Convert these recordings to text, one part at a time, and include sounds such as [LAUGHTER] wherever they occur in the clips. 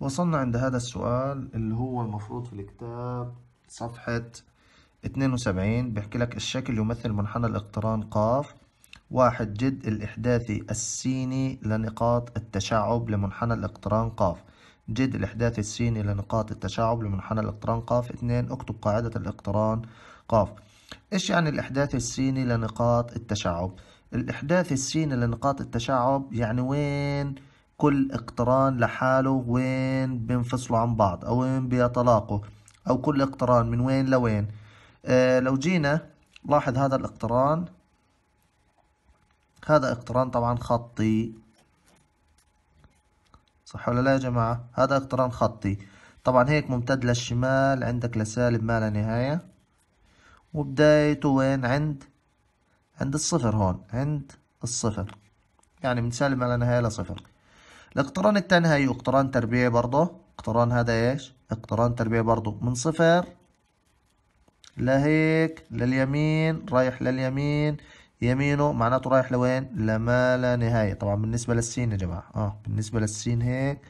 وصلنا عند هذا السؤال اللي هو المفروض في الكتاب صفحة 72 بيحكي لك الشكل يمثل منحنى الاقتران قاف واحد جد الإحداثي السيني لنقاط التشعب لمنحنى الاقتران قاف جد الإحداثي السيني لنقاط التشعب لمنحنى الاقتران قاف اثنين اكتب قاعدة الاقتران قاف إيش يعني الإحداثي السيني لنقاط التشعب؟ الإحداثي السيني لنقاط التشعب يعني وين كل اقتران لحاله وين بينفصلوا عن بعض او وين بيتلاقوا او كل اقتران من وين لوين آه لو جينا لاحظ هذا الاقتران هذا اقتران طبعا خطي صح ولا لا يا جماعة هذا اقتران خطي طبعا هيك ممتد للشمال عندك لسالب ما لا نهاية وبدايته وين عند عند الصفر هون عند الصفر يعني من سالب ما لا نهاية لصفر الاقتران التاني هي اقتران تربيعي برضه اقتران هذا ايش اقتران تربيعي برضه من صفر لهيك لليمين رايح لليمين يمينه معناته رايح لوين لما لا نهايه طبعا بالنسبه للسين يا جماعه اه بالنسبه للسين هيك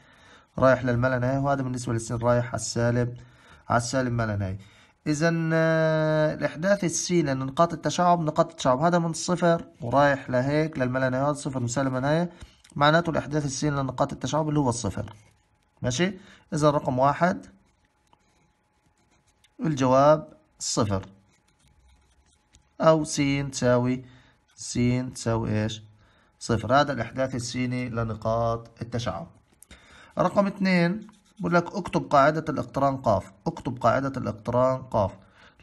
رايح للما لا نهايه وهذا بالنسبه للسين رايح على السالب على السالب ما لا نهايه اذا الاحداث آه، السين لان نقاط التشعب نقاط التشعب هذا من صفر ورايح لهيك للما لا نهايه صفر وسالب نهايه معناته الإحداث السين لنقاط التشعب اللي هو الصفر ماشي إذا رقم واحد الجواب صفر أو س تساوي س تساوي إيش صفر هذا الإحداث السيني لنقاط التشعب رقم اثنين بقول لك اكتب قاعدة الاقتران قاف اكتب قاعدة الاقتران قاف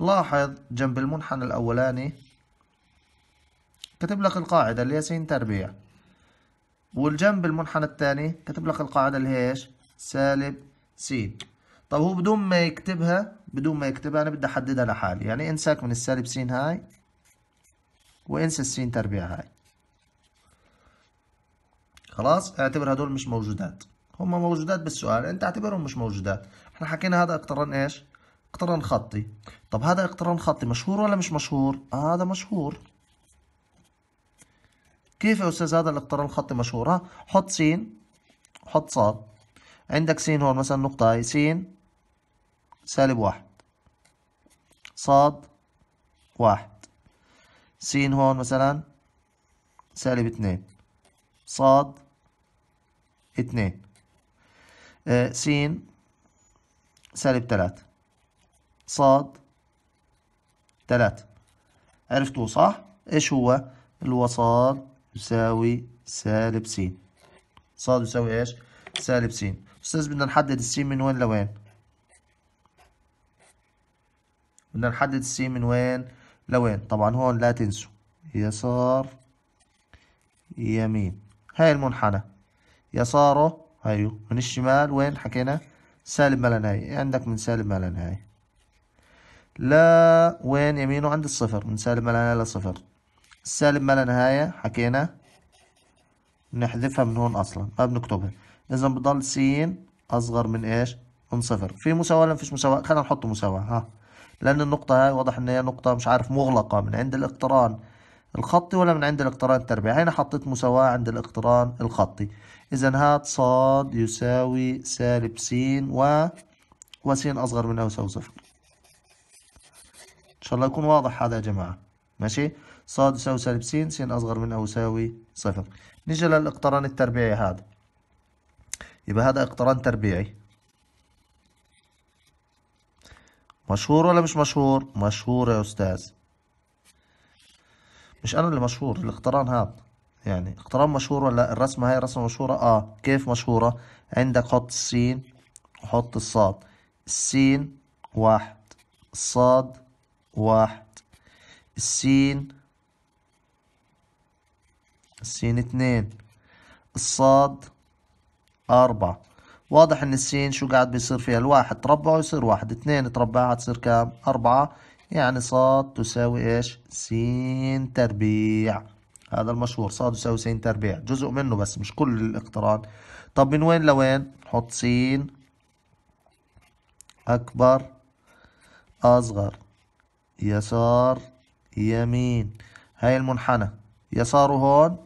لاحظ جنب المنحنى الأولاني كتب لك القاعدة اللي هي س تربيع والجنب المنحنى الثاني كاتب لك القاعدة اللي هي ايش؟ سالب س طب هو بدون ما يكتبها بدون ما يكتبها أنا بدي أحددها لحالي يعني انساك من السالب س هاي وانسى السين تربيع هاي خلاص اعتبر هدول مش موجودات هم موجودات بالسؤال انت اعتبرهم مش موجودات احنا حكينا هذا اقتران ايش اقتران خطي طب هذا اقتران خطي مشهور ولا مش مشهور آه هذا مشهور كيف يا أستاذ هذا الاقتران الخطي مشهور حط س حط ص عندك س هون مثلا نقطة هاي س سالب واحد ص واحد س هون مثلا سالب اتنين ص اتنين آه س سالب تلاتة ص تلاتة عرفتوه صح؟ ايش هو الوسط يساوي سالب س ص يساوي ايش سالب س استاذ بدنا نحدد السين من وين لوين بدنا نحدد السين من وين لوين طبعا هون لا تنسوا يسار يمين هاي المنحنى يساره هيو من الشمال وين حكينا سالب ما لا نهاية عندك من سالب ما لا نهاية لا وين يمينه عند الصفر من سالب ما لا نهاية لصفر سالب ما لا نهاية حكينا نحذفها من هون أصلا ما بنكتبها إذا بضل س أصغر من إيش؟ من صفر في مساواة ولا فيش مساواة؟ خلينا نحط مساواة ها لأن النقطة هاي واضح إن هي نقطة مش عارف مغلقة من عند الاقتران الخطي ولا من عند الاقتران التربيعي هنا حطيت مساواة عند الاقتران الخطي إذا هات ص يساوي سالب س و وس أصغر من أو يساوي صفر إن شاء الله يكون واضح هذا يا جماعة ماشي ص يساوي سالب س س أصغر من أو يساوي صفر نيجي للاقتران التربيعي هذا يبقى هذا اقتران تربيعي مشهور ولا مش مشهور مشهور يا أستاذ مش أنا اللي مشهور الاقتران هذا يعني اقتران مشهور ولا الرسمة هاي رسمة مشهورة اه كيف مشهورة عندك حط السين وحط الصاد السين واحد الصاد واحد السين السين اتنين الصاد أربعة واضح ان السين شو قاعد بيصير فيها الواحد تربعه يصير واحد اتنين تربعها تصير كام أربعة يعني صاد تساوي ايش سين تربيع هذا المشهور صاد يساوي سين تربيع جزء منه بس مش كل الاقتران طب من وين لوين نحط سين أكبر أصغر يسار يمين هاي المنحنى يساره هون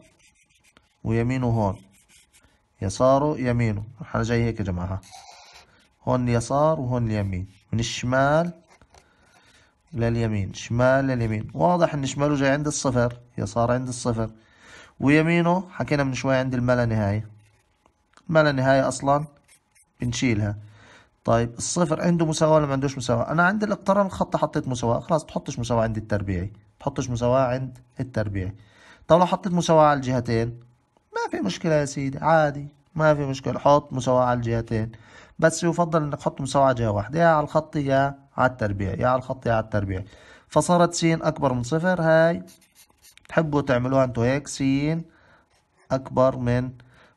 ويمينه هون يساره يمينه احنا جاي هيك يا جماعة هون اليسار وهون اليمين من الشمال لليمين شمال لليمين واضح ان شماله جاي عند الصفر يسار عند الصفر ويمينه حكينا من شوية عند الملا نهاية الملا نهاية اصلا بنشيلها طيب الصفر عنده مساواة ولا ما عندوش مساواة انا عند الاقتران الخط حطيت مساواة خلاص بتحطش مساواة عند التربيعي بتحطش مساواة عند التربيعي طب لو حطيت مساواة على الجهتين ما في مشكلة يا سيدي عادي ما في مشكلة حط مساواة على الجهتين بس يفضل انك تحط مساواة على جهة واحدة يا على الخط يا على التربيع يا على الخط يا على التربيع فصارت س أكبر من صفر هاي تحبوا تعملوها انتوا هيك س أكبر من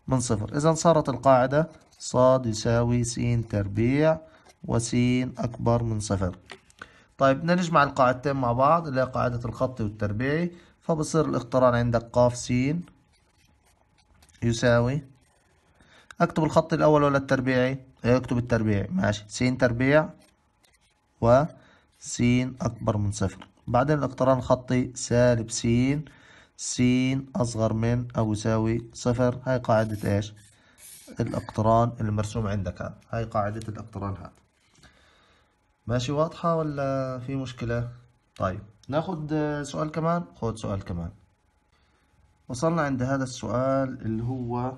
من صفر إذا صارت القاعدة صاد يساوي س تربيع وس أكبر من صفر طيب بدنا نجمع القاعدتين مع بعض اللي هي قاعدة الخط والتربيعي فبصير الاقتران عندك ق س يساوي اكتب الخط الاول ولا التربيعي إيه، اكتب التربيعي ماشي س تربيع و س اكبر من صفر بعدين الاقتران الخطي سالب س س اصغر من او يساوي صفر هاي قاعدة ايش الاقتران المرسوم عندك هاي قاعدة الاقتران هذا ماشي واضحة ولا في مشكلة طيب ناخد سؤال كمان خد سؤال كمان وصلنا عند هذا السؤال اللي هو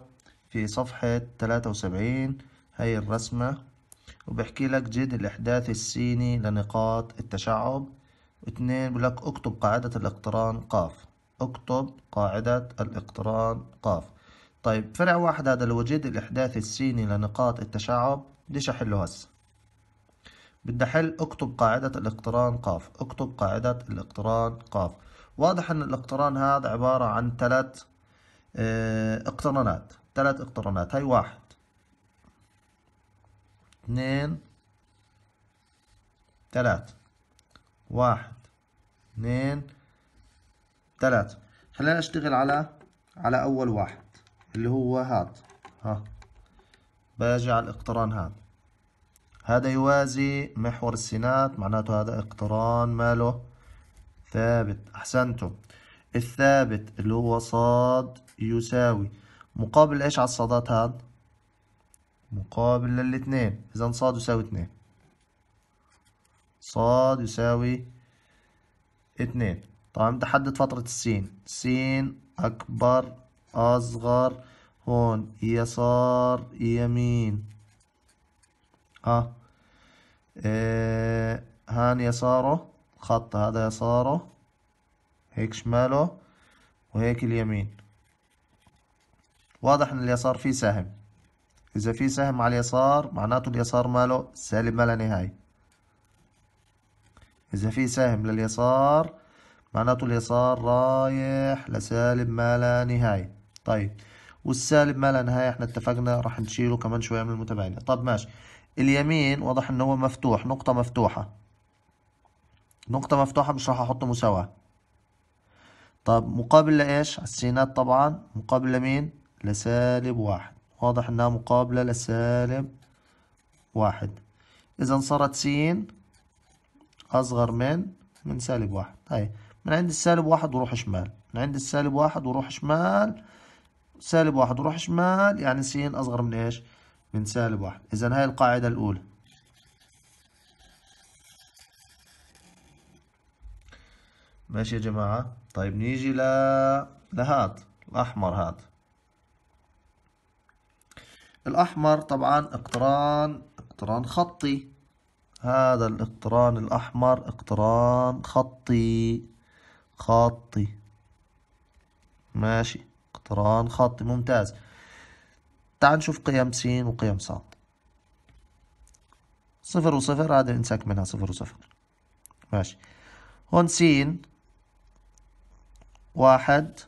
في صفحة 73 هاي الرسمة وبحكي لك جد الإحداث السيني لنقاط التشعب اثنين بقول لك اكتب قاعدة الاقتران قاف اكتب قاعدة الاقتران قاف طيب فرع واحد هذا لو جد الإحداث السيني لنقاط التشعب بديش أحله هسه بدي أحل اكتب قاعدة الاقتران قاف اكتب قاعدة الاقتران قاف واضح أن الاقتران هذا عبارة عن ثلاث آه، اقترانات ثلاث اقترانات هاي واحد اثنين ثلاث واحد اثنين ثلاث خلينا اشتغل على على اول واحد اللي هو هاد ها باجي على الاقتران هذا هذا يوازي محور السينات معناته هذا اقتران ماله ثابت أحسنتم الثابت اللي هو صاد يساوي مقابل إيش على الصادات هاد مقابل للاتنين إذا صاد يساوي اتنين صاد يساوي اتنين طبعا تحدد فترة السين سين أكبر أصغر هون يسار يمين اه, آه هان يساره خط هذا يساره هيك شماله وهيك اليمين واضح ان اليسار فيه سهم اذا في سهم على اليسار معناته اليسار ماله سالب ما لا نهاية اذا في سهم لليسار معناته اليسار رايح لسالب ما لا نهاية طيب والسالب ما لا نهاية احنا اتفقنا راح نشيله كمان شوية من المتباينة طب ماشي اليمين واضح ان هو مفتوح نقطة مفتوحة نقطة مفتوحة مش راح احط مساواة طب مقابل لإيش السينات طبعا مقابل لمين لسالب واحد واضح إنها مقابلة لسالب واحد إذا صارت سين أصغر من من سالب واحد هاي طيب، من عند السالب واحد وروح شمال من عند السالب واحد وروح شمال سالب واحد وروح شمال يعني سين أصغر من إيش من سالب واحد إذا هاي القاعدة الأولى ماشي يا جماعة طيب نيجي ل لهاد الأحمر هاد الأحمر طبعا اقتران اقتران خطي هذا الاقتران الأحمر اقتران خطي خطي ماشي اقتران خطي ممتاز تعال نشوف قيم س وقيم ص صفر وصفر هذا انساك منها صفر وصفر ماشي هون سين واحد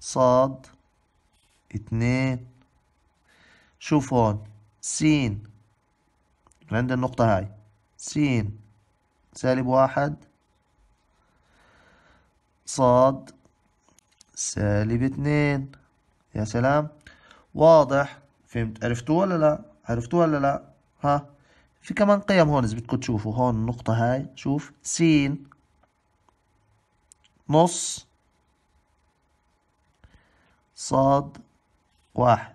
صاد اتنين شوف هون سين عند النقطة هاي سين سالب واحد صاد سالب اتنين يا سلام واضح فهمت عرفتوه ولا لا عرفتوه ولا لا ها في كمان قيم هون إذا بدكم تشوفوا هون النقطة هاي شوف سين نص صاد واحد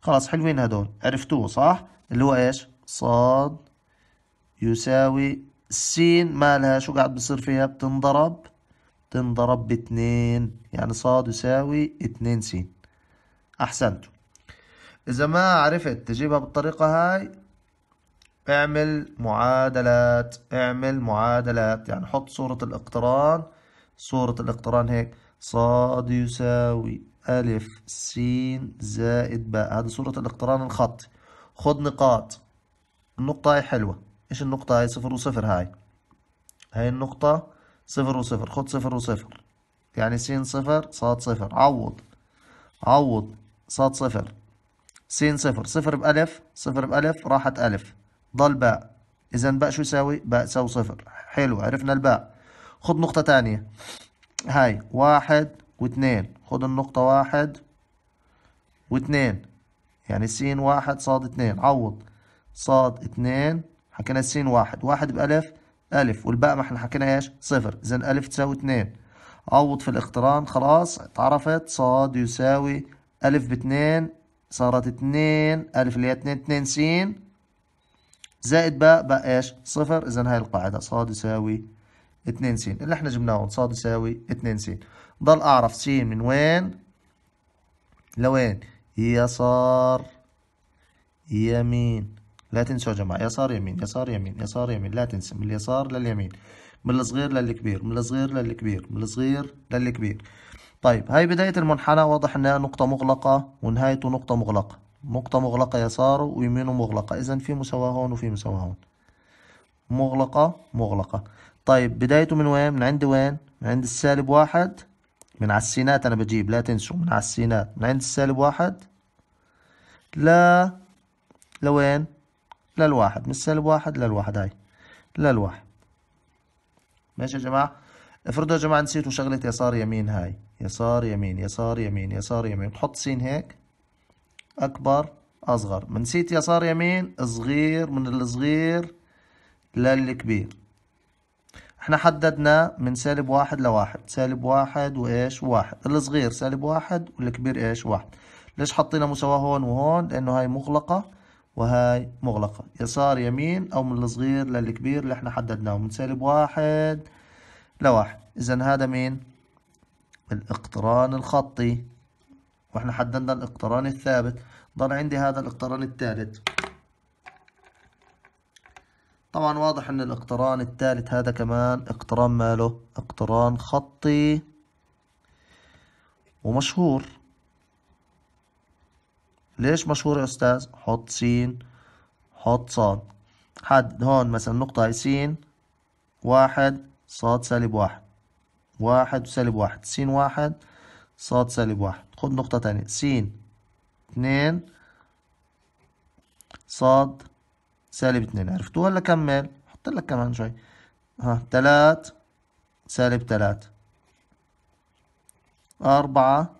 خلاص حلوين هدول عرفتوه صح اللي هو ايش صاد يساوي السين مالها شو قاعد بصير فيها بتنضرب تنضرب باتنين يعني صاد يساوي اتنين سين احسنتوا اذا ما عرفت تجيبها بالطريقة هاي اعمل معادلات اعمل معادلات يعني حط صورة الاقتران صورة الاقتران هيك صاد يساوي ألف س زائد باء هذه صورة الاقتران الخطي خد نقاط النقطة هاي حلوة إيش النقطة هاي صفر وصفر هاي هاي النقطة صفر وصفر خد صفر وصفر يعني س صفر صاد صفر عوض عوض صاد صفر س صفر صفر بألف صفر بألف راحت ألف ضل باء إذا باء شو يساوي؟ باء تساوي صفر حلو عرفنا الباء خد نقطة تانية هاي واحد واثنين خد النقطة واحد واثنين يعني س واحد صاد اثنين عوض صاد اثنين حكينا س واحد واحد بألف ألف والباء ما احنا حكينا ايش صفر إذا ألف تساوي اثنين عوض في الاقتران خلاص اتعرفت صاد يساوي ألف باثنين صارت اثنين ألف اللي هي اثنين اثنين سين زائد باء باء ايش صفر اذا هاي القاعده ص يساوي 2 س اللي احنا جبناه ص يساوي 2 س ضل اعرف س من وين لوين يسار يمين لا تنسوا يا جماعه يسار يمين يسار يمين يسار يمين لا تنسى من اليسار لليمين من الصغير للكبير من الصغير للكبير من الصغير للكبير طيب هاي بداية المنحنى واضح انها نقطة مغلقة ونهايته نقطة مغلقة نقطة مغلقة يسار ويمينه مغلقة إذا في مساواة هون وفي مساواة هون مغلقة مغلقة طيب بدايته من وين من عند وين من عند السالب واحد من على السينات أنا بجيب لا تنسوا من على السينات من عند السالب واحد لا لوين للواحد من السالب واحد للواحد هاي للواحد ماشي يا جماعة افرضوا يا جماعة نسيتوا شغلة يسار يمين هاي يسار يمين يسار يمين يسار يمين تحط سين هيك أكبر أصغر من سيت يسار يمين صغير من الصغير للكبير احنا حددنا من سالب واحد لواحد سالب واحد وإيش واحد الصغير سالب واحد والكبير إيش واحد ليش حطينا مساواة هون وهون لأنه هاي مغلقة وهاي مغلقة يسار يمين أو من الصغير للكبير اللي احنا حددناه من سالب واحد لواحد إذا هذا مين الاقتران الخطي واحنا حددنا الاقتران الثابت ضل عندي هذا الاقتران الثالث طبعا واضح ان الاقتران الثالث هذا كمان اقتران ماله اقتران خطي ومشهور ليش مشهور يا استاذ حط س حط ص حدد هون مثلا نقطة هي س واحد ص سالب واحد واحد وسالب واحد س واحد صاد سالب واحد خد نقطة تانية س اتنين صاد سالب اتنين عرفتوها ولا كمل حط لك كمان شوي ها تلات سالب تلات أربعة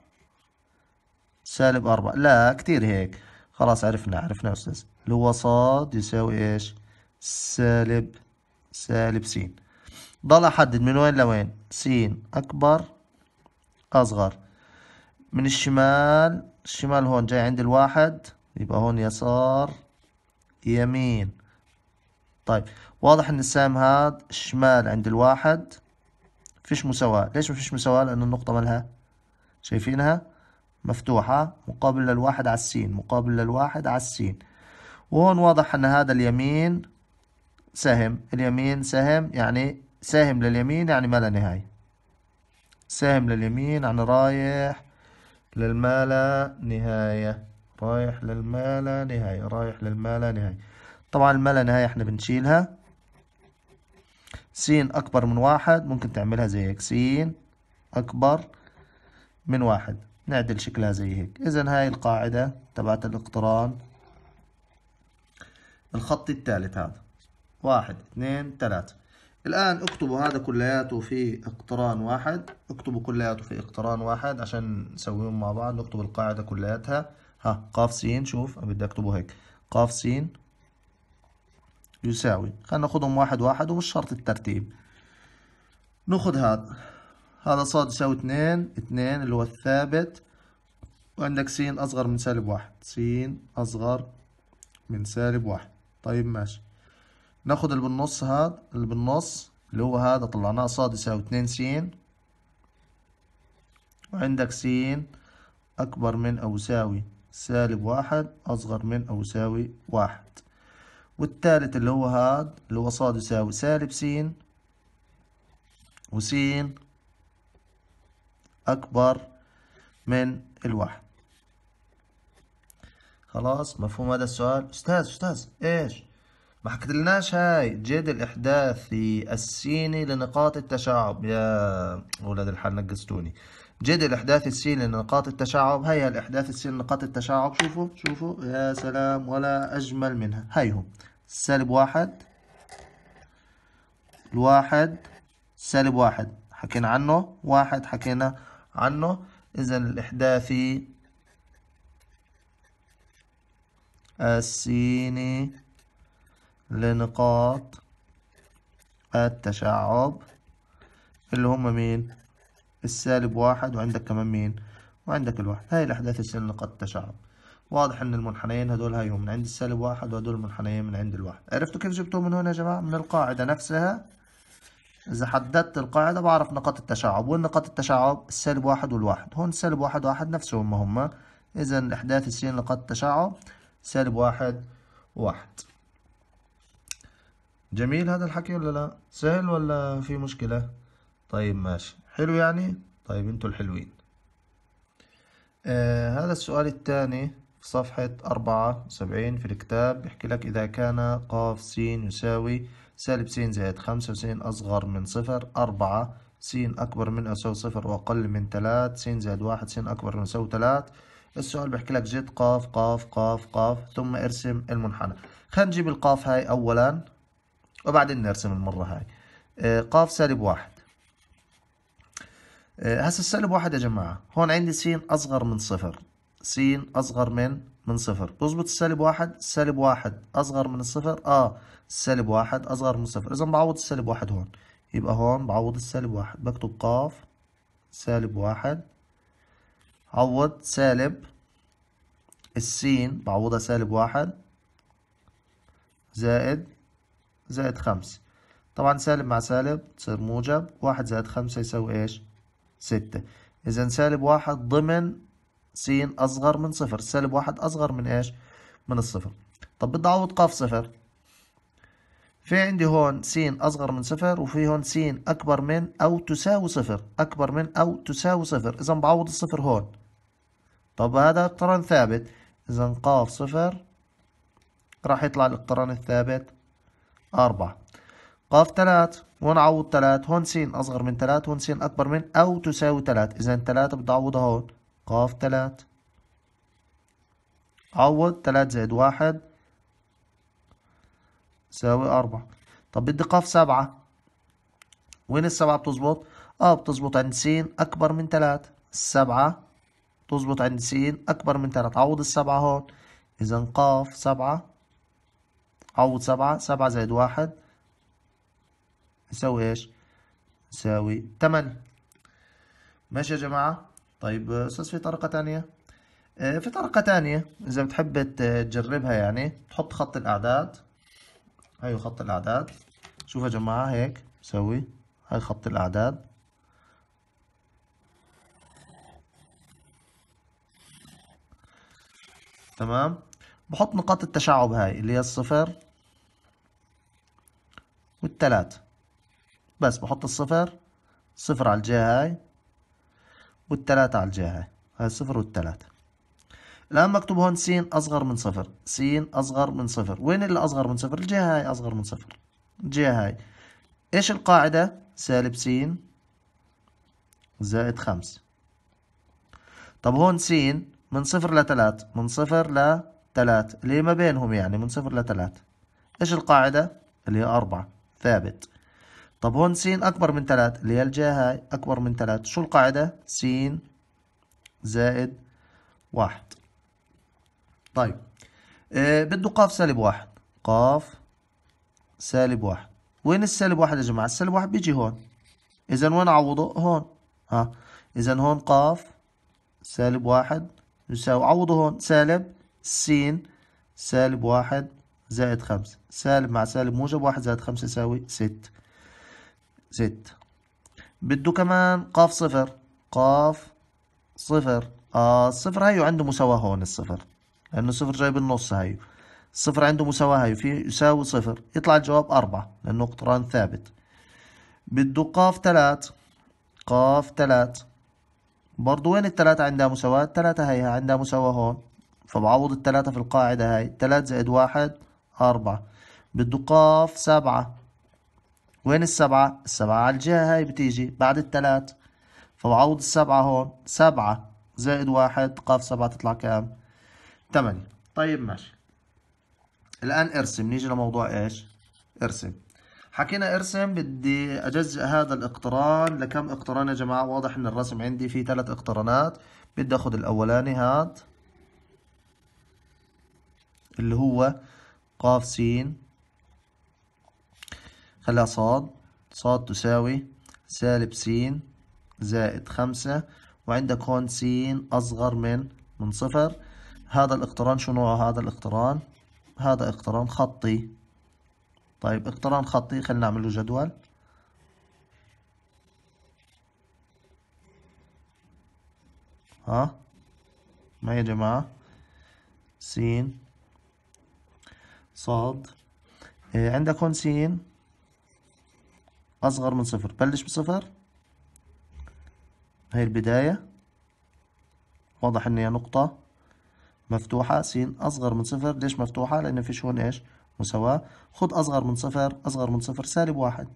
سالب أربعة لا كتير هيك خلاص عرفنا عرفنا يا أستاذ اللي هو صاد يساوي إيش سالب سالب س ضل أحدد من وين لوين س أكبر أصغر من الشمال الشمال هون جاي عند الواحد يبقى هون يسار يمين طيب واضح ان السهم هاد الشمال عند الواحد فيش مساواة ليش ما فيش مساواة لان النقطة مالها شايفينها مفتوحة مقابل للواحد على السين مقابل للواحد على السين وهون واضح ان هذا اليمين سهم اليمين سهم يعني ساهم لليمين يعني ما لا نهاية ساهم لليمين يعني رايح للما لا نهاية رايح للما لا نهاية رايح للما لا نهاية طبعا الما لا نهاية احنا بنشيلها سين أكبر من واحد ممكن تعملها زي هيك سين أكبر من واحد نعدل شكلها زي هيك إذا هاي القاعدة تبعت الاقتران الخط الثالث هذا واحد اثنين ثلاثة الآن اكتبوا هذا كلياته في اقتران واحد اكتبوا كلياته في اقتران واحد عشان نسويهم مع بعض نكتب القاعدة كلياتها ها قاف س شوف بدي اكتبه هيك قاف س يساوي خلينا ناخدهم واحد واحد ومش شرط الترتيب ناخد هذا هذا صاد يساوي اثنين اثنين اللي هو الثابت وعندك س أصغر من سالب واحد س أصغر من سالب واحد طيب ماشي ناخد اللي بالنص هاد اللي بالنص اللي هو هذا طلعناه ص يساوي اتنين س وعندك س أكبر من أو يساوي سالب واحد أصغر من أو يساوي واحد والتالت اللي هو هاد اللي هو ص يساوي سالب س وس أكبر من الواحد خلاص مفهوم هذا السؤال أستاذ أستاذ إيش ما حكتلناش هاي جدل الإحداثي السيني لنقاط التشعب يا ولاد الحال نقصتوني جدل الإحداثي السيني لنقاط التشعب هاي الإحداث السيني لنقاط التشعب شوفوا شوفوا يا سلام ولا أجمل منها هيهم سالب واحد الواحد سالب واحد حكينا عنه واحد حكينا عنه إذا الإحداثي السيني لنقاط التشعب اللي هم مين السالب واحد وعندك كمان مين وعندك الواحد هاي الأحداث السن نقاط التشعب واضح ان المنحنيين هدول هاي هم من عند السالب واحد وهدول المنحنيين من عند الواحد عرفتوا كيف جبتهم من هنا يا جماعة من القاعدة نفسها إذا حددت القاعدة بعرف نقاط التشعب والنقاط التشعب السالب واحد والواحد هون السالب واحد واحد نفسهم هما إذا أحداث السين نقاط التشعب سالب واحد واحد جميل هذا الحكي ولا لا سهل ولا في مشكلة طيب ماشي حلو يعني طيب انتوا الحلوين آه هذا السؤال الثاني في صفحة أربعة وسبعين في الكتاب بيحكي لك إذا كان قاف س يساوي سالب س زائد خمسة وسين أصغر من صفر أربعة س أكبر من أو يساوي صفر وأقل من ثلاث س زائد واحد س أكبر من يساوي ثلاث السؤال بيحكي لك جد قاف قاف قاف قاف ثم ارسم المنحنى خلينا نجيب القاف هاي أولا وبعدين نرسم المرة هاي آه، قاف سالب واحد آه، هسه السالب واحد يا جماعة هون عندي سين أصغر من صفر سين أصغر من من صفر بظبط السالب واحد سالب واحد أصغر من الصفر آه السالب واحد أصغر من صفر إذا بعوض السالب واحد هون يبقى هون بعوض السالب واحد بكتب قاف سالب واحد عوض سالب السين بعوضها سالب واحد زائد زائد خمسة طبعا سالب مع سالب تصير موجب واحد زائد خمسة يساوي إيش ستة إذا سالب واحد ضمن س أصغر من صفر سالب واحد أصغر من إيش من الصفر طب بدي أعوض قاف صفر في عندي هون س أصغر من صفر وفي هون س أكبر من أو تساوي صفر أكبر من أو تساوي صفر إذا بعوض الصفر هون طب هذا اقتران ثابت إذا قاف صفر راح يطلع الاقتران الثابت أربعة قاف تلات عوض تلات هون س أصغر من تلات هون س أكبر من أو تساوي تلات إذا تلاتة أعوضها هون قاف تلات عوض تلات زائد واحد ساوي أربعة طب بدي قاف سبعة وين السبعة بتظبط؟ اه بتظبط عند س أكبر من تلات السبعة بتظبط عند س أكبر من تلات عوض السبعة هون إذا قاف سبعة عوض سبعة سبعة زائد واحد يساوي ايش يساوي تمانية ماشي يا جماعة طيب استاذ في طريقة تانية آه، في طريقة تانية إذا بتحب تجربها يعني تحط خط الأعداد هاي أيوة، خط الأعداد شوف يا جماعة هيك سوي هاي خط الأعداد تمام بحط نقاط التشعب هاي اللي هي الصفر والتلاتة بس بحط الصفر صفر على الجهة هاي والتلاتة على الجهة هاي هاي الصفر والتلاتة الآن مكتوب هون س أصغر من صفر س أصغر من صفر وين اللي أصغر من صفر الجهة هاي أصغر من صفر الجهة هاي إيش القاعدة سالب س زائد خمسة طب هون س من صفر لتلات من صفر لتلات اللي ما بينهم يعني من صفر لتلات إيش القاعدة اللي هي أربعة ثابت طب هون س أكبر من 3 اللي هي الجهة هاي أكبر من 3 شو القاعدة س زائد واحد طيب آه بده قاف سالب واحد قاف سالب واحد وين السالب واحد يا جماعة السالب واحد بيجي هون إذا وين أعوضه هون ها إذا هون قاف سالب واحد يساوي عوضه هون سالب س سالب واحد زائد خمسة سالب مع سالب موجب واحد زائد خمسة يساوي ست ست بده كمان قاف صفر قاف صفر آه الصفر هيو عنده مساواة هون الصفر لأنه الصفر جاي بالنص هيو الصفر عنده مساواة هيو في يساوي صفر يطلع الجواب أربعة لأنه اقتران ثابت بده قاف تلات قاف تلات برضو وين التلاتة عندها مساواة التلاتة هي عندها مساواة هون فبعوض التلاتة في القاعدة هاي تلات زائد واحد أربعة بده قاف سبعة وين السبعة؟ السبعة على الجهة هاي بتيجي بعد التلات فبعوض السبعة هون سبعة زائد واحد قاف سبعة تطلع كام؟ تمانية طيب ماشي الآن ارسم نيجي لموضوع ايش؟ ارسم حكينا ارسم بدي اجزء هذا الاقتران لكم اقتران يا جماعة واضح ان الرسم عندي فيه ثلاث اقترانات بدي اخذ الاولاني هاد اللي هو قاف سين خليها صاد صاد تساوي سالب سين زائد خمسة وعندك هون سين أصغر من من صفر هذا الاقتران شو نوعه هذا الاقتران هذا اقتران خطي طيب اقتران خطي خلينا نعمل له جدول ها ما يا جماعة سين صاد إيه، عندك هون سين أصغر من صفر بلش بصفر هاي البداية واضح إن هي نقطة مفتوحة سين أصغر من صفر ليش مفتوحة؟ لأن فيش هون إيش؟ مساواة خد أصغر من صفر أصغر من صفر سالب واحد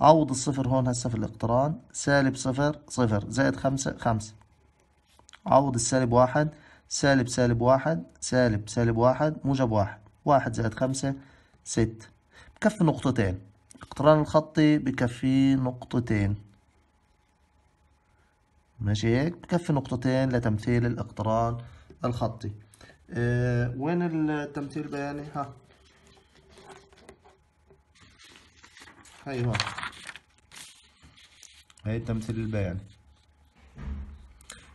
عوض الصفر هون هسه في الاقتران سالب صفر صفر زائد خمسة خمسة عوض السالب واحد سالب سالب واحد سالب سالب واحد موجب واحد واحد زائد خمسة ست بكفي نقطتين اقتران الخطي بكفي نقطتين ماشي هيك بكفي نقطتين لتمثيل الاقتران الخطي أه وين التمثيل البياني ها هاي هون هاي التمثيل البياني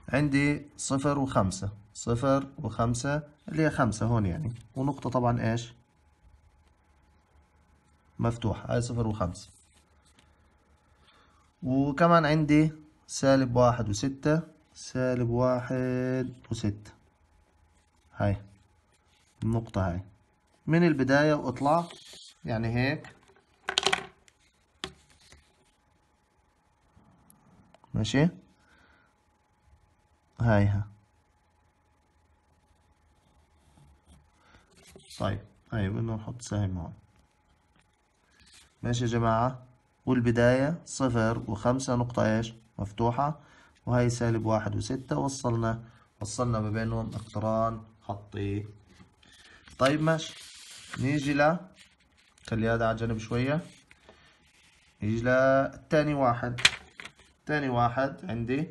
عندي صفر وخمسة صفر وخمسة اللي هي خمسة هون يعني ونقطة طبعا ايش مفتوحة هاي صفر وخمسة وكمان عندي سالب واحد وستة سالب واحد وستة هاي النقطة هاي من البداية واطلع يعني هيك ماشي هاي ها طيب, طيب، أيوة بدنا نحط سهم هون ماشي يا جماعة والبداية صفر وخمسة نقطة إيش مفتوحة وهي سالب واحد وستة وصلنا وصلنا ما بينهم اقتران خطي طيب ماشي نيجي ل خلي هذا على جنب شوية نيجي لتاني واحد تاني واحد عندي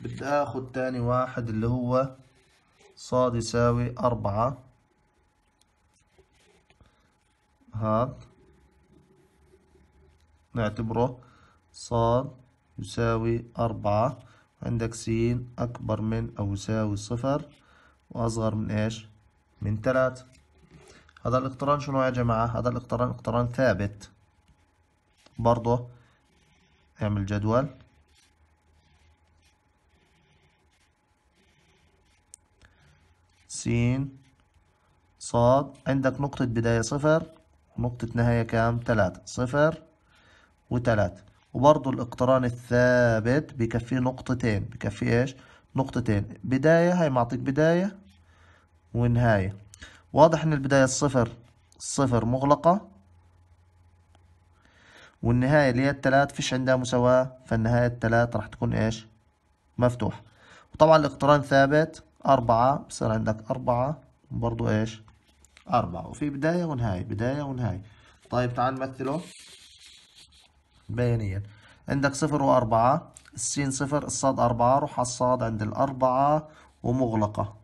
بدي اخد تاني واحد اللي هو صاد يساوي أربعة هذا نعتبره صاد يساوي أربعة عندك سين أكبر من أو يساوي صفر وأصغر من إيش؟ من ثلاث هذا الاقتران شنو يا جماعة؟ هذا الاقتران اقتران ثابت برضه اعمل جدول س ص عندك نقطة بداية صفر ونقطة نهاية كام تلاتة صفر وتلاتة وبرضو الاقتران الثابت بكفيه نقطتين بكفيه ايش نقطتين بداية هاي معطيك بداية ونهاية واضح ان البداية الصفر الصفر مغلقة والنهاية اللي هي التلات فيش عندها مساواة فالنهاية التلات راح تكون ايش مفتوحة وطبعا الاقتران ثابت أربعة بصير عندك أربعة برضو إيش أربعة وفي بداية ونهاية بداية ونهاية طيب تعال نمثله بيانيا عندك صفر وأربعة السين صفر الصاد أربعة روح على الصاد عند الأربعة ومغلقة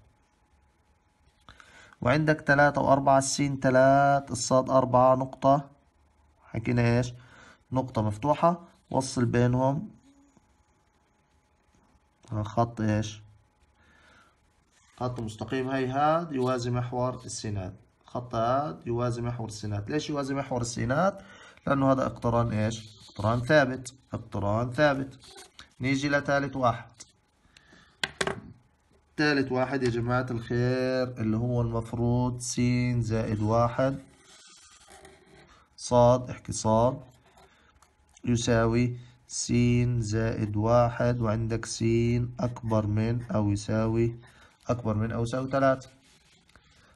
وعندك تلاتة وأربعة السين تلات الصاد أربعة نقطة حكينا إيش نقطة مفتوحة وصل بينهم خط إيش خط مستقيم هاد يوازي محور السينات خط هاد يوازي محور السينات ليش يوازي محور السينات لأنه هذا اقتران إيش اقتران ثابت اقتران ثابت نيجي لثالث واحد ثالث واحد يا جماعة الخير اللي هو المفروض س زائد واحد صاد احكي يساوي س زائد واحد وعندك س أكبر من أو يساوي أكبر من أو يساوي ثلاثة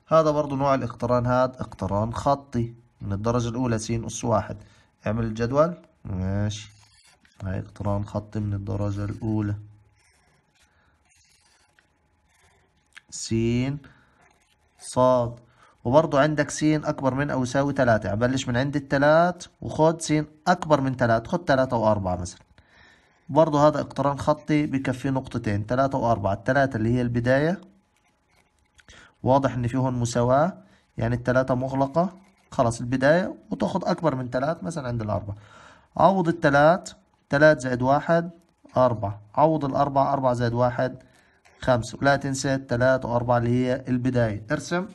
هذا برضو نوع الاقتران هذا اقتران خطي من الدرجة الأولى س أس واحد اعمل الجدول ماشي هاي اقتران خطي من الدرجة الأولى س صاد وبرضو عندك س أكبر من أو يساوي ثلاثة يعني بلش من عند الثلاث وخد س أكبر من ثلاثة خد ثلاثة وأربعة مثلا برضو هذا اقتران خطي بكفي نقطتين تلاتة وأربعة التلاتة اللي هي البداية واضح إن في هون مساواة يعني التلاتة مغلقة خلاص البداية وتاخد أكبر من تلات مثلا عند الأربعة عوض التلات تلات زائد واحد أربعة عوض الأربعة أربعة زائد واحد خمسة ولا تنسى التلات وأربعة اللي هي البداية ارسم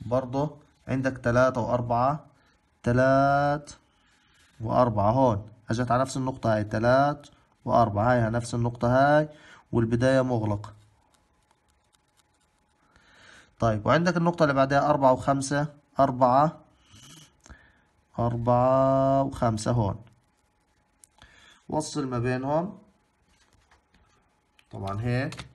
برضه عندك تلاتة وأربعة تلات وأربعة هون اجت على نفس النقطة هاي تلات وأربعة هاي على نفس النقطة هاي والبداية مغلقة طيب وعندك النقطة اللي بعدها أربعة وخمسة أربعة أربعة وخمسة هون وصل ما بينهم طبعا هيك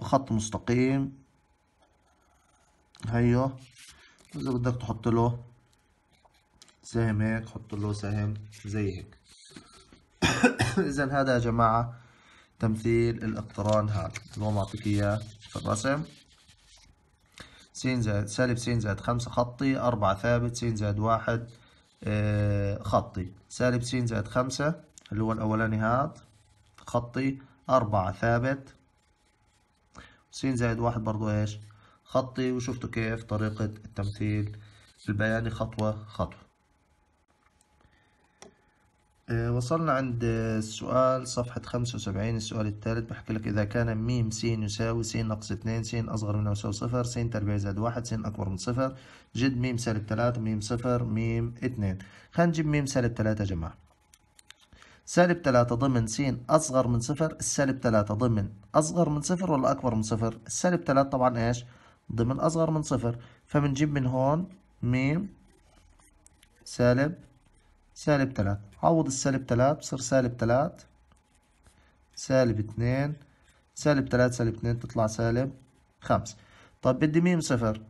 بخط مستقيم هيو اذا بدك تحط له سهم هيك حط له سهم زي هيك [COUGHS] اذا هذا يا جماعه تمثيل الاقتران هذا اللي هو معطيك اياه في الرسم س زائد سالب س زائد خمسة خطي أربعة ثابت س زائد واحد آه، خطي سالب س زائد خمسة اللي هو الأولاني هاد خطي أربعة ثابت س زائد واحد برضو ايش خطي وشفتوا كيف طريقة التمثيل البياني خطوة خطوة آه، وصلنا عند السؤال صفحة خمسة وسبعين السؤال الثالث بحكي لك إذا كان ميم سين يساوي سين ناقص اتنين سين أصغر من أو يساوي صفر سين تربيع زائد واحد سين أكبر من صفر جد ميم سالب ثلاثة ميم صفر ميم اتنين خلينا نجيب ميم سالب ثلاثة يا جماعة سالب 3 ضمن س أصغر من صفر السالب 3 ضمن أصغر من صفر ولا أكبر من صفر السالب 3 طبعا إيش ضمن أصغر من صفر فبنجيب من هون م سالب سالب 3 عوض السالب 3 بصير سالب 3 سالب 2 سالب 3 سالب 2 تطلع سالب 5 طب بدي ميم صفر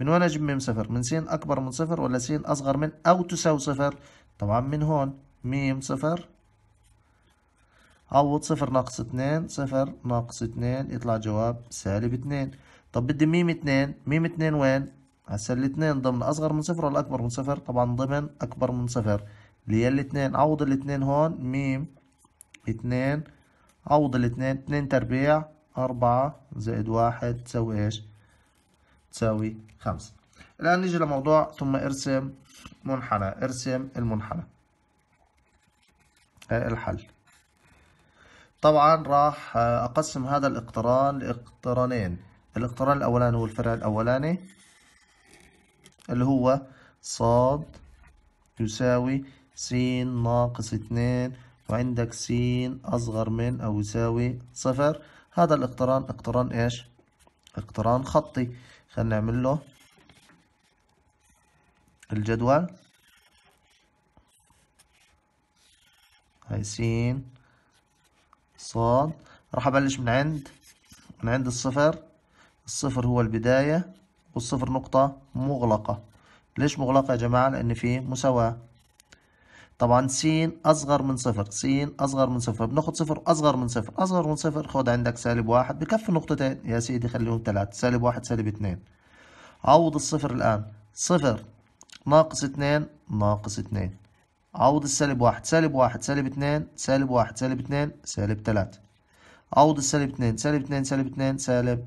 من وين اجيب ميم صفر من س اكبر من صفر ولا س اصغر من او تساوي صفر طبعا من هون ميم صفر عوض صفر ناقص اتنين صفر ناقص اتنين يطلع جواب سالب اتنين طب بدي ميم اتنين ميم اتنين وين هسا الاتنين ضمن اصغر من صفر ولا اكبر من صفر طبعا ضمن اكبر من صفر اللي هي الاتنين عوض الاتنين هون ميم اتنين عوض الاتنين اتنين تربيع أربعة زائد واحد تساوي إيش؟ تساوي خمسة الآن نيجي لموضوع ثم ارسم منحنى ارسم المنحنى إيه الحل طبعا راح آه، أقسم هذا الاقتران لاقترانين الاقتران الأولاني هو الفرع الأولاني اللي هو صاد يساوي س ناقص اتنين وعندك س أصغر من أو يساوي صفر هذا الاقتران اقتران إيش؟ اقتران خطي خلينا نعمل له الجدول هاي س صاد راح أبلش من عند من عند الصفر الصفر هو البداية والصفر نقطة مغلقة ليش مغلقة يا جماعة لأن في مساواة طبعا س أصغر من صفر س أصغر من صفر بناخد صفر أصغر من صفر أصغر من صفر خد عندك سالب واحد بكفي نقطتين يا سيدي خليهم ثلاث سالب واحد سالب اتنين عوض الصفر الآن صفر ناقص اتنين ناقص اتنين عوض السالب واحد سالب واحد سالب اتنين سالب واحد سالب اتنين سالب تلاتة عوض السالب اتنين سالب اتنين سالب اتنين سالب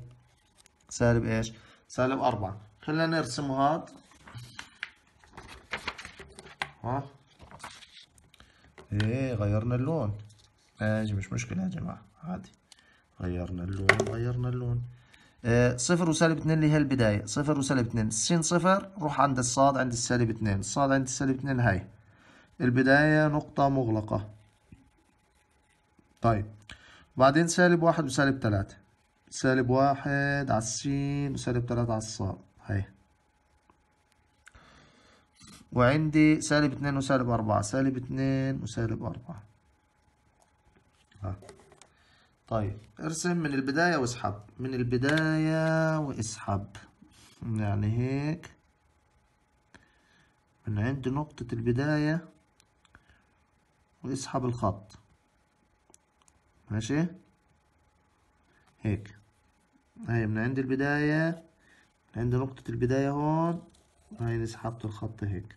سالب ايش سالب أربعة خلينا نرسم هاد ها ايه غيرنا اللون ماشي مش مشكلة يا جماعة عادي غيرنا اللون غيرنا اللون آه صفر وسالب اتنين اللي هي البداية صفر وسالب اتنين سين صفر روح عند الصاد عند السالب اتنين الصاد عند السالب اتنين هاي البداية نقطة مغلقة طيب وبعدين سالب واحد وسالب تلاتة سالب واحد على السين وسالب تلاتة على الصاد هاي وعندي سالب اتنين وسالب أربعة سالب اتنين وسالب أربعة ها. طيب ارسم من البداية واسحب من البداية واسحب يعني هيك من عند نقطة البداية واسحب الخط ماشي هيك هاي من عند البداية من عند نقطة البداية هون هاي نسحبت الخط هيك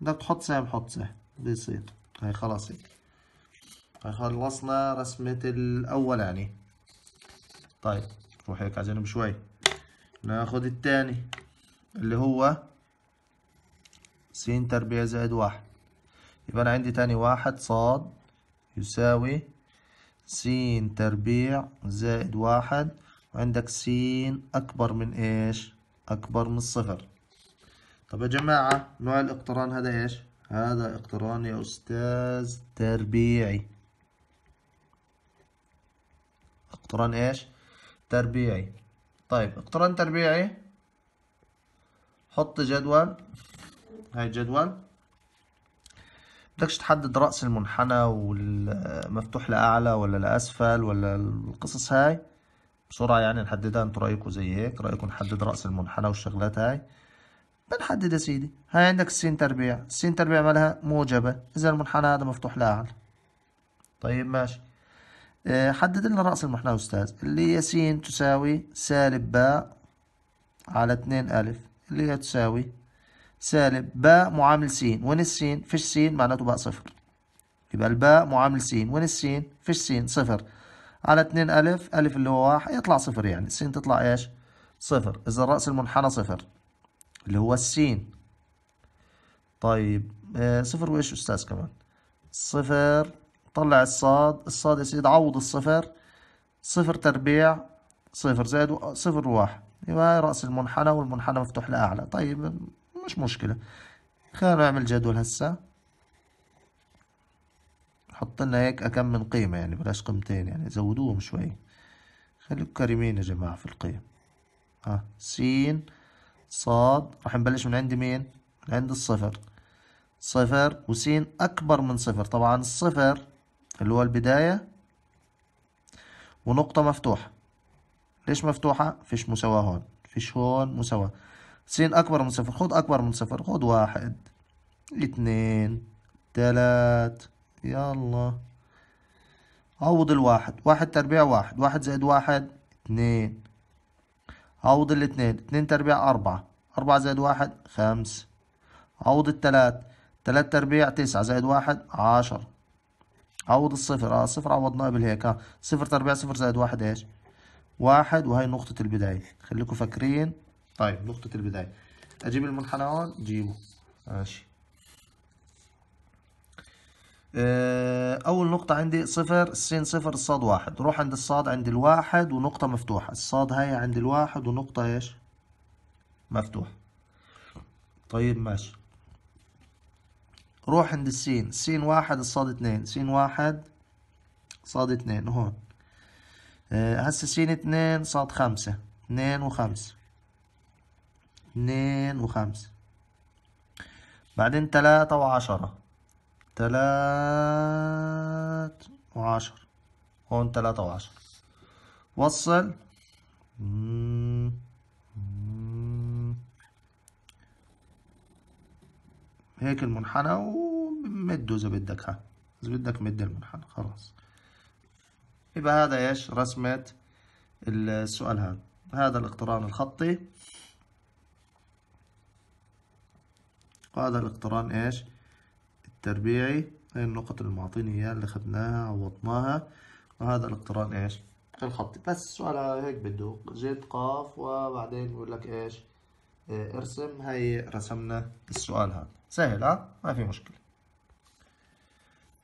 بدك تحط سهم بحط سهم بيصير هاي خلاص هيك هاي خلصنا رسمة الأولاني يعني. طيب روح هيك على بشوي شوي ناخد التاني اللي هو س تربيع زائد واحد يبقى أنا عندي تاني واحد صاد يساوي س تربيع زائد واحد وعندك س أكبر من إيش؟ أكبر من الصفر طب يا جماعة نوع الاقتران هذا إيش؟ هذا اقتران يا أستاذ تربيعي اقتران إيش؟ تربيعي طيب اقتران تربيعي حط جدول هاي الجدول بدكش تحدد رأس المنحنى والمفتوح لأعلى ولا لأسفل ولا القصص هاي بسرعة يعني نحددها انتوا رأيكم زي هيك رأيكم نحدد رأس المنحنى والشغلات هاي بنحدد يا سيدي هاي عندك السين تربيع السين تربيع مالها موجبة إذا المنحنى هذا مفتوح لأعلى طيب ماشي آه، حدد لنا رأس المنحنى يا أستاذ اللي هي س تساوي سالب باء على اتنين ألف اللي هي تساوي سالب باء معامل س وين السين فيش سين معناته باء صفر يبقى الباء معامل س وين السين فيش سين صفر على 2 ألف ألف اللي هو واحد يطلع صفر يعني السين تطلع إيش صفر إذا الرأس المنحنى صفر اللي هو السين طيب آه صفر وإيش أستاذ كمان صفر طلع الصاد الصاد يا سيدي عوض الصفر صفر تربيع صفر زائد صفر وواحد يبقى رأس المنحنى والمنحنى مفتوح لأعلى طيب مش مشكله خلينا نعمل جدول هسه حط لنا هيك اكم من قيمه يعني بلاش قيمتين يعني زودوهم شوي خليكم كريمين يا جماعه في القيم ها سين صاد راح نبلش من عند مين من عند الصفر صفر وسين أكبر من صفر طبعا الصفر اللي هو البداية ونقطة مفتوحة ليش مفتوحة؟ فيش مساواة هون فيش هون مساواة سين أكبر من صفر خد أكبر من صفر خد واحد اتنين تلات يلا عوض الواحد واحد تربيع واحد واحد زائد واحد اتنين عوض الاتنين اتنين تربيع أربعة أربعة زائد واحد خمس عوض التلات تلات تربيع تسعة زائد واحد عشر عوض الصفر اه الصفر عوضناه بالهيك هيك آه. صفر تربيع صفر زائد واحد ايش واحد وهي نقطة البداية خليكم فاكرين طيب نقطة البداية أجيب المنحنى هون جيبه ماشي آه، أول نقطة عندي صفر سين صفر الصاد واحد روح عند الصاد عند الواحد ونقطة مفتوحة الصاد هاي عند الواحد ونقطة ايش مفتوحة طيب ماشي روح عند السين سين واحد الصاد اثنين سين واحد صاد اثنين هون آه، هسه سين اثنين صاد خمسة اثنين وخمسة اتنين وخمسة بعدين تلاتة وعشرة تلات وعشرة هون تلاتة وعشرة وصل هيك المنحنى ومده إذا بدك ها إذا بدك مد المنحنى خلاص يبقى هذا إيش رسمة السؤال هذا هذا الاقتران الخطي قاعدة الاقتران ايش التربيعي هي النقط اللي معطيني اياها اللي خدناها عوضناها وهذا الاقتران ايش الخطي بس السؤال هيك بده جيد قاف وبعدين بقول لك ايش اه ارسم هي رسمنا السؤال هذا سهل ها ما في مشكلة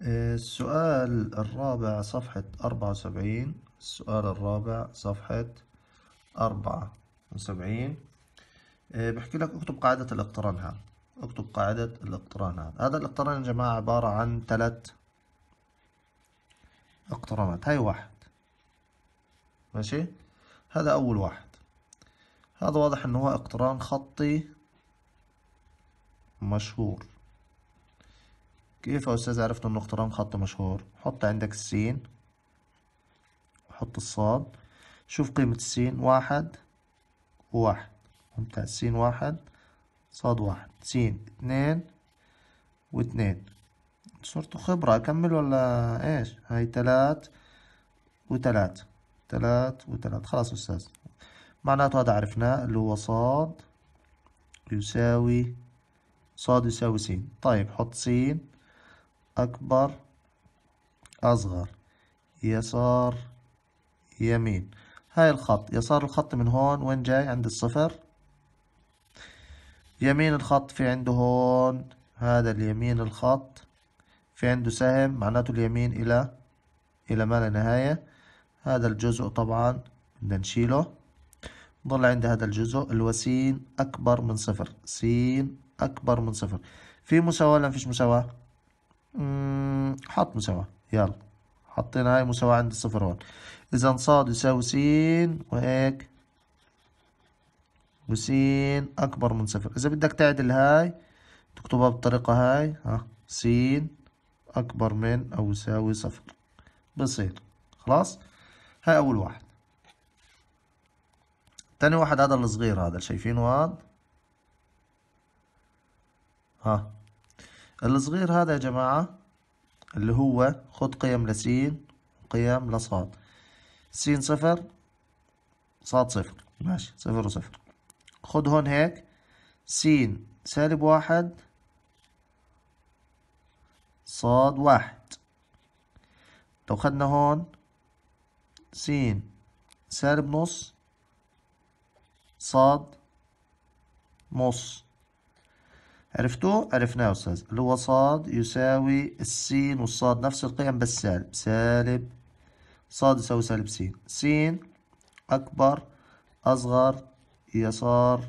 إيه، السؤال الرابع صفحة أربعة وسبعين السؤال الرابع صفحة أربعة وسبعين إيه، بحكي لك اكتب قاعدة الاقتران هذا اكتب قاعدة الاقتران هذا الاقتران يا جماعة عبارة عن ثلاث اقترانات هاي واحد ماشي هذا اول واحد هذا واضح انه هو اقتران خطي مشهور كيف يا استاذ عرفت انه اقتران خطي مشهور حط عندك السين وحط الصاد شوف قيمة السين واحد وواحد ممتاز سين واحد صاد واحد سين اتنين واتنين صرتوا خبرة أكمل ولا إيش هاي تلات وتلات تلات وتلات خلاص أستاذ معناته هذا عرفناه اللي هو صاد يساوي صاد يساوي س طيب حط س أكبر أصغر يسار يمين هاي الخط يسار الخط من هون وين جاي عند الصفر يمين الخط في عنده هون هذا اليمين الخط في عنده سهم معناته اليمين إلى إلى ما لا نهاية هذا الجزء طبعا بدنا نشيله ضل عندي هذا الجزء اللي هو س أكبر من صفر س أكبر من صفر في مساواة ولا فيش مساواة؟ حط مساواة يلا حطينا هاي مساواة عند الصفر هون إذا صاد يساوي س وهيك وسين أكبر من صفر إذا بدك تعدل هاي تكتبها بالطريقة هاي ها سين أكبر من أو يساوي صفر بصير خلاص هاي أول واحد تاني واحد هذا الصغير هذا شايفينه هذا ها الصغير هذا يا جماعة اللي هو خد قيم لسين قيم لصاد سين صفر صاد صفر ماشي صفر وصفر خد هون هيك س سالب واحد صاد واحد لو خدنا هون س سالب نص صاد نص عرفتوه؟ عرفناه يا أستاذ اللي هو صاد يساوي السين والصاد نفس القيم بس سالب سالب صاد يساوي سالب س س أكبر أصغر يسار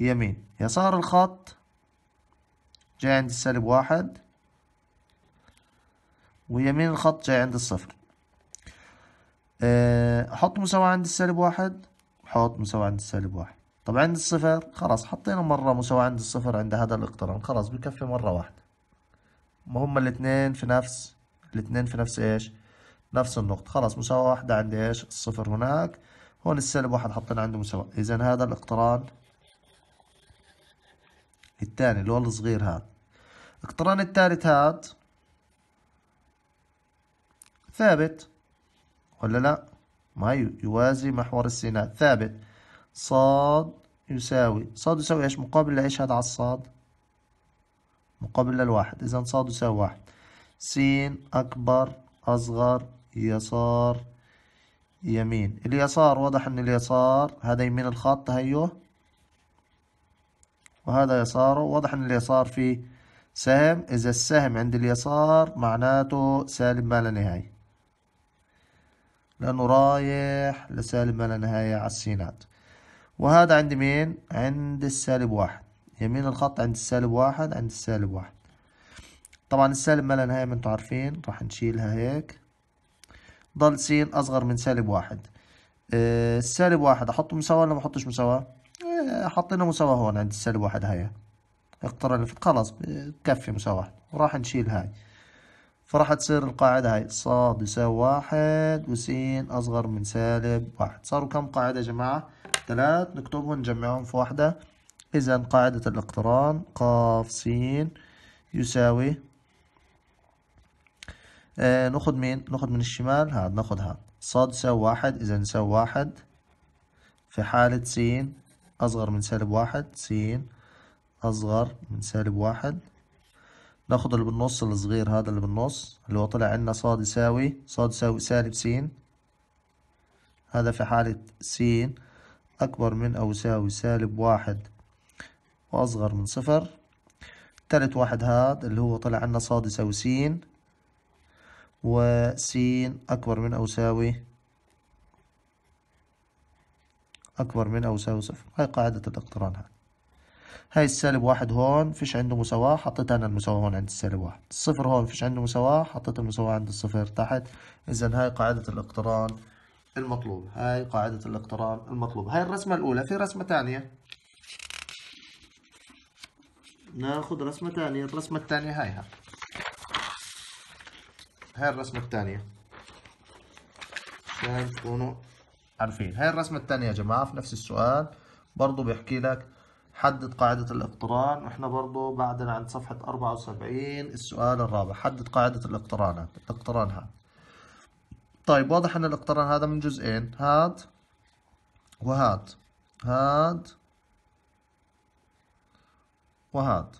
يمين يسار الخط جاي عند السالب واحد ويمين الخط جاي عند الصفر آه، أحط مساواة عند السالب واحد حط مساواة عند السالب واحد طب عند الصفر خلاص حطينا مرة مساواة عند الصفر عند هذا الاقتران خلاص بكفي مرة واحدة ما هما الاتنين في نفس الاتنين في نفس ايش نفس النقطة خلاص مساواة واحدة عند ايش الصفر هناك هون السالب واحد حطينا عنده مساواة إذا هذا الاقتران الثاني اللي هو الصغير هاد الاقتران الثالث هاد ثابت ولا لا ما يوازي محور السينات ثابت صاد يساوي صاد يساوي ايش مقابل لايش هذا على الصاد مقابل للواحد اذا صاد يساوي واحد سين اكبر اصغر يسار يمين اليسار واضح ان اليسار هذا يمين الخط هيو وهذا يساره واضح ان اليسار في سهم اذا السهم عند اليسار معناته سالب ما لا نهاية لانه رايح لسالب ما لا نهاية على السينات وهذا عند مين عند السالب واحد يمين الخط عند السالب واحد عند السالب واحد طبعا السالب ما لا نهاية ما انتوا عارفين راح نشيلها هيك ضل س أصغر من سالب واحد آه، السالب سالب واحد أحطه مساواة ولا ما أحطش مساواة؟ آه، حطينا مساواة هون عند السالب واحد هاي اقترن خلاص بكفي آه، مساواة وراح نشيل هاي فراح تصير القاعدة هاي ص يساوي واحد وسين أصغر من سالب واحد صاروا كم قاعدة يا جماعة؟ ثلاث نكتبهم نجمعهم في واحدة إذا قاعدة الاقتران قاف سين يساوي آه، ناخد مين ناخد من الشمال هاد ناخد هاد صاد يساوي واحد اذا نساوي واحد في حالة س اصغر من سالب واحد س اصغر من سالب واحد ناخد اللي بالنص الصغير هذا اللي بالنص اللي هو طلع عنا صاد يساوي صاد يساوي سالب س هذا في حالة س أكبر من أو يساوي سالب واحد وأصغر من صفر تالت واحد هاد اللي هو طلع عنا صاد يساوي س س أكبر من أو يساوي أكبر من أو يساوي صفر هاي قاعدة الاقتران هاي هاي السالب واحد هون فيش عنده مساواة حطيت أنا المساواة هون عند السالب واحد الصفر هون فيش عنده مساواة حطيت المساواة عند الصفر تحت إذا هاي قاعدة الاقتران المطلوب هاي قاعدة الاقتران المطلوب هاي الرسمة الأولى في رسمة ثانية ناخذ رسمة ثانية الرسمة الثانية هاي هاي. هاي الرسمة الثانية عشان تكونوا عارفين هاي الرسمة الثانية يا جماعة في نفس السؤال برضو بيحكي لك حدد قاعدة الاقتران واحنا برضو بعدنا عند صفحة 74 السؤال الرابع حدد قاعدة الاقترانات الاقتران هذا طيب واضح ان الاقتران هذا من جزئين هاد وهاد هاد وهاد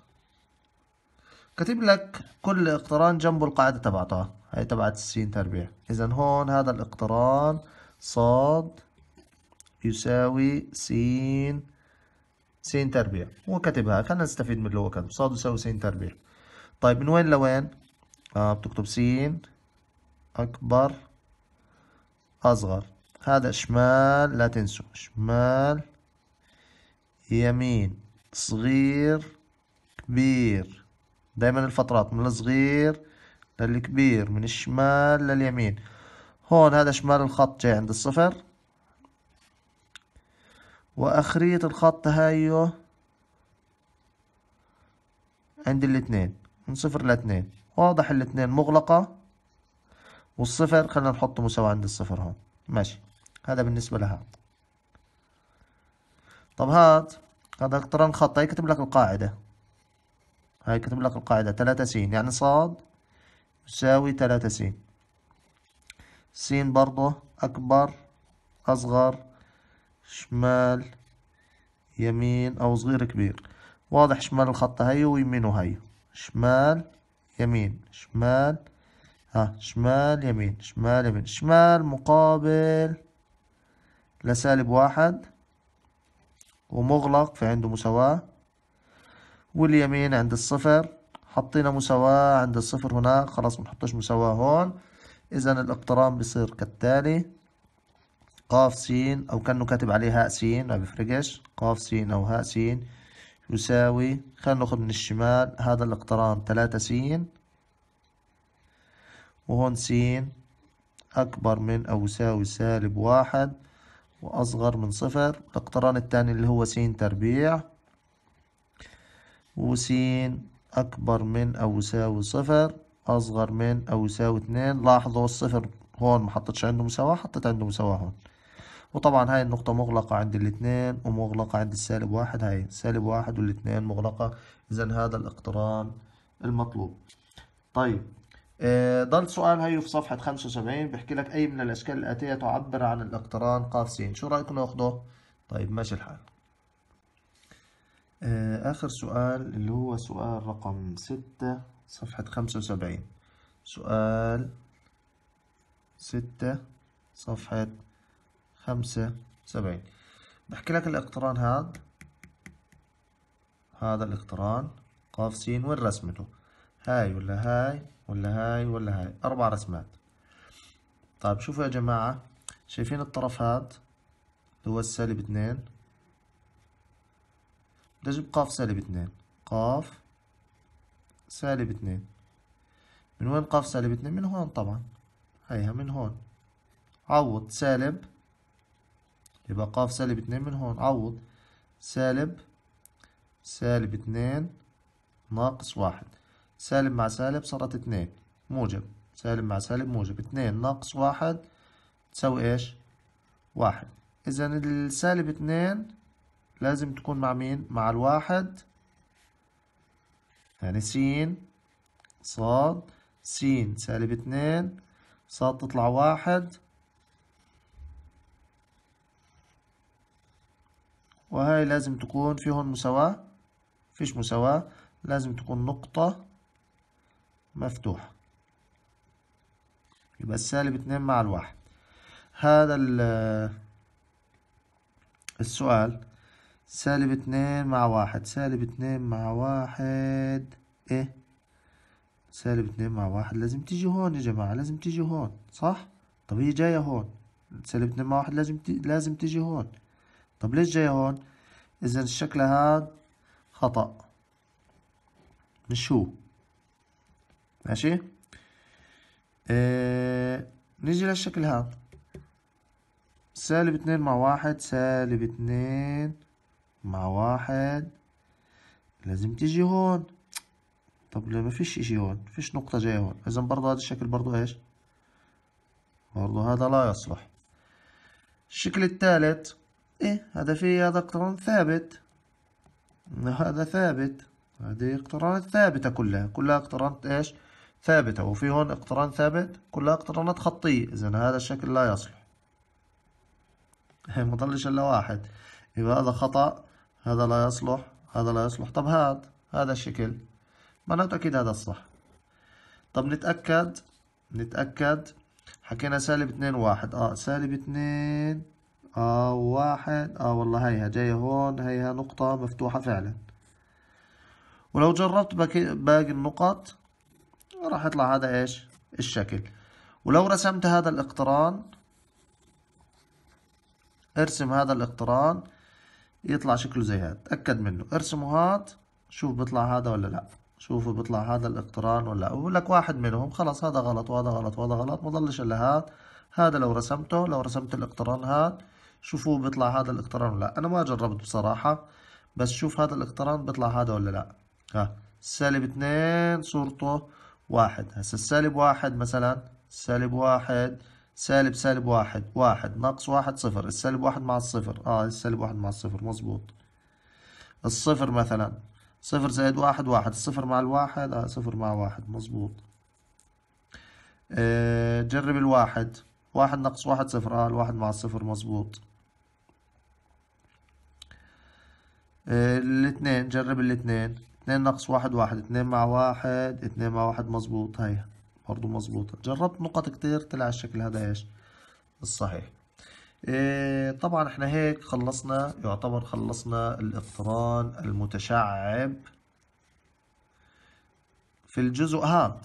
كاتب لك كل اقتران جنبه القاعدة تبعته هي تبعت السين تربيع إذا هون هذا الاقتران صاد يساوي سين سين تربيع وكتبها خلينا نستفيد من اللي هو كتب صاد يساوي سين تربيع طيب من وين لوين؟ آه بتكتب سين أكبر أصغر هذا شمال لا تنسوا شمال يمين صغير كبير دايما الفترات من الصغير الكبير من الشمال لليمين هون هذا شمال الخط جاي عند الصفر وأخرية الخط هايو عند الاثنين من صفر لاثنين واضح الاثنين مغلقة والصفر خلينا نحطه مساوى عند الصفر هون ماشي هذا بالنسبة لها طب هاد هذا اقتران خط هاي كتب لك القاعدة هاي كتب لك القاعدة تلاتة سين يعني صاد تساوي تلاتة سين سين برضه أكبر أصغر شمال يمين أو صغير كبير واضح شمال الخط هاي ويمين هاي شمال يمين شمال ها شمال يمين شمال يمين شمال مقابل لسالب واحد ومغلق في عنده مساواة واليمين عند الصفر حطينا مساواة عند الصفر هناك خلاص بنحطش مساواة هون إذا الاقتران بيصير كالتالي قاف سين أو كأنه كاتب عليه هاء سين ما بيفرقش قاف سين أو هاء سين يساوي خلينا ناخد من الشمال هذا الاقتران تلاتة سين وهون سين أكبر من أو يساوي سالب واحد وأصغر من صفر الاقتران الثاني اللي هو سين تربيع وسين أكبر من أو يساوي صفر أصغر من أو يساوي اتنين لاحظوا الصفر هون محطتش عنده مساواة حطيت عنده مساواة هون وطبعا هاي النقطة مغلقة عند الاتنين ومغلقة عند السالب واحد هاي سالب واحد والاتنين مغلقة إذا هذا الاقتران المطلوب طيب ضل آه، سؤال هيو في صفحة 75 بحكي لك أي من الأشكال الآتية تعبر عن الاقتران قاف سين شو رأيكم ناخده؟ طيب ماشي الحال آه، آخر سؤال اللي هو سؤال رقم ستة صفحة خمسة وسبعين سؤال ستة صفحة خمسة وسبعين بحكي لك الاقتران هذا هذا الاقتران قاف سين وين رسمته هاي ولا هاي ولا هاي ولا هاي أربع رسمات طيب شوفوا يا جماعة شايفين الطرف هذا اللي هو السالب اتنين بدي قاف سالب اتنين قاف سالب اتنين من وين قاف سالب اتنين من هون طبعا هيها من هون عوض سالب يبقى قاف سالب اتنين من هون عوض سالب سالب اتنين ناقص واحد سالب مع سالب صارت اتنين موجب سالب مع سالب موجب اتنين ناقص واحد تساوي ايش واحد اذا السالب اتنين لازم تكون مع مين مع الواحد يعني س صاد س سالب اتنين صاد تطلع واحد وهي لازم تكون في هون مساواة فيش مساواة لازم تكون نقطة مفتوحة يبقى السالب اتنين مع الواحد هذا السؤال سالب اتنين مع واحد سالب اتنين مع واحد ايه سالب اتنين مع واحد لازم تيجي هون يا جماعة لازم تيجي هون صح طب هي جاية هون سالب اتنين مع واحد لازم ت... لازم تيجي هون طب ليش جاية هون اذا الشكل هاد خطأ مش هو ماشي اه... نيجي للشكل هاد سالب اتنين مع واحد سالب اتنين مع واحد لازم تيجي هون طب لا فيش اشي هون فيش نقطة جاية هون اذا برضو هذا الشكل برضو ايش برضو هذا لا يصلح الشكل الثالث ايه هذا فيه هذا اقتران ثابت هذا ثابت هذه اقترانات ثابتة كلها كلها اقترانات ايش ثابتة وفي هون اقتران ثابت كلها اقترانات خطية اذا هذا الشكل لا يصلح [LAUGHS] ما ضلش الا واحد يبقى هذا خطأ هذا لا يصلح هذا لا يصلح طب هذا هذا الشكل معناته أكيد هذا الصح طب نتأكد نتأكد حكينا سالب اتنين واحد اه سالب اتنين اه واحد اه والله هيها جاية هون هيها نقطة مفتوحة فعلا ولو جربت باقي النقط راح يطلع هذا ايش الشكل ولو رسمت هذا الاقتران ارسم هذا الاقتران يطلع شكله زي هاد تأكد منه ارسمه هاد شوف بيطلع هذا ولا لا شوفوا بيطلع هذا الاقتران ولا بقول لك واحد منهم خلص هذا غلط وهذا غلط وهذا غلط ما الا هاد هذا لو رسمته لو رسمت الاقتران هاد شوفوا بيطلع هذا الاقتران ولا لا انا ما جربت بصراحة بس شوف هذا الاقتران بيطلع هذا ولا لا ها سالب اتنين صورته واحد هسا السالب واحد مثلا سالب واحد سالب سالب واحد واحد ناقص واحد صفر السالب واحد مع الصفر اه السالب واحد مع الصفر مظبوط الصفر مثلا صفر زائد واحد واحد الصفر مع الواحد اه صفر مع واحد مظبوط آه جرب الواحد واحد ناقص واحد صفر اه الواحد مع الصفر مظبوط آه، الاثنين جرب الاثنين اثنين ناقص واحد واحد اثنين مع واحد اثنين مع واحد مظبوط هاي برضو مظبوطة جربت نقط كتير طلع الشكل هذا ايش الصحيح إيه طبعا احنا هيك خلصنا يعتبر خلصنا الاقتران المتشعب في الجزء هذا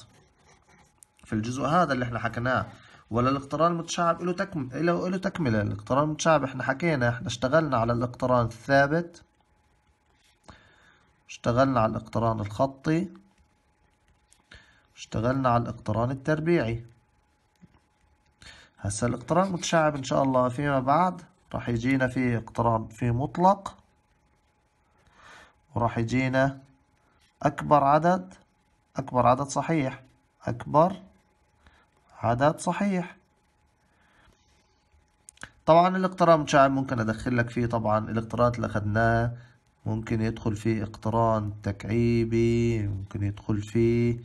في الجزء هذا اللي احنا حكيناه ولا الاقتران المتشعب له تكم له له تكمله الاقتران المتشعب احنا حكينا احنا اشتغلنا على الاقتران الثابت اشتغلنا على الاقتران الخطي اشتغلنا على الاقتران التربيعي هسا الاقتران متشعب ان شاء الله فيما بعد راح يجينا في اقتران في مطلق وراح يجينا اكبر عدد اكبر عدد صحيح اكبر عدد صحيح طبعا الاقتران متشعب ممكن ادخل لك فيه طبعا الاقترانات اللي اخذناه ممكن يدخل فيه اقتران تكعيبي ممكن يدخل فيه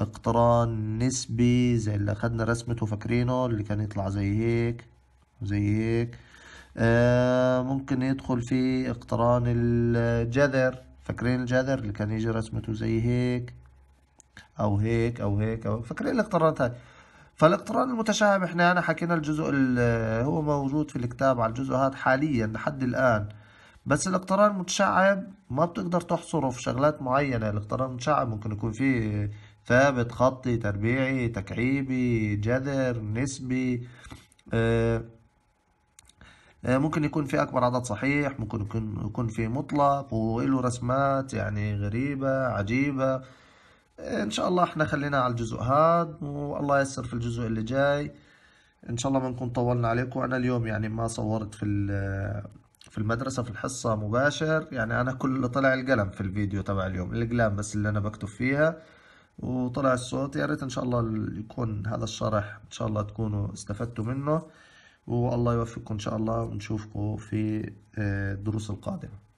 اقتران نسبي زي اللي أخدنا رسمته فاكرينه اللي كان يطلع زي هيك وزي هيك آه ممكن يدخل في اقتران الجذر فاكرين الجذر اللي كان يجي رسمته زي هيك أو هيك أو هيك أو فاكرين الاقترانات هاي فالاقتران المتشابه احنا هنا حكينا الجزء هو موجود في الكتاب على الجزء هذا حاليا لحد الآن بس الاقتران المتشعب ما بتقدر تحصره في شغلات معينة الاقتران المتشعب ممكن يكون فيه ثابت خطي تربيعي تكعيبي جذر نسبي آه، آه، ممكن يكون في أكبر عدد صحيح ممكن يكون يكون في مطلق وله رسمات يعني غريبة عجيبة إن شاء الله إحنا خلينا على الجزء هاد والله يسر في الجزء اللي جاي إن شاء الله ما نكون طولنا عليكم أنا اليوم يعني ما صورت في في المدرسة في الحصة مباشر يعني أنا كل اللي طلع القلم في الفيديو تبع اليوم القلام بس اللي أنا بكتب فيها وطلع الصوت يا ريت ان شاء الله يكون هذا الشرح ان شاء الله تكونوا استفدتوا منه والله يوفقكم ان شاء الله ونشوفكم في آه، الدروس القادمه